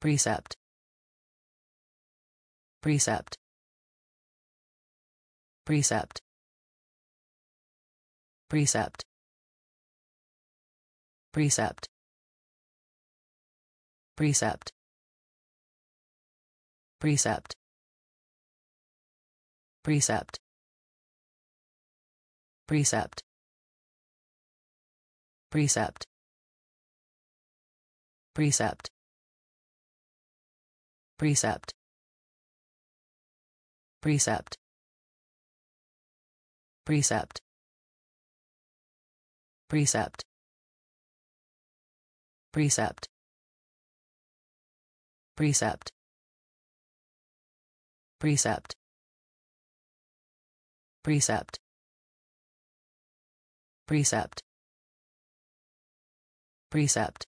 Precept. Precept. Precept. Precept. Precept. Precept. Precept. Precept. Precept. Precept. Precept precept precept precept precept precept precept precept precept precept precept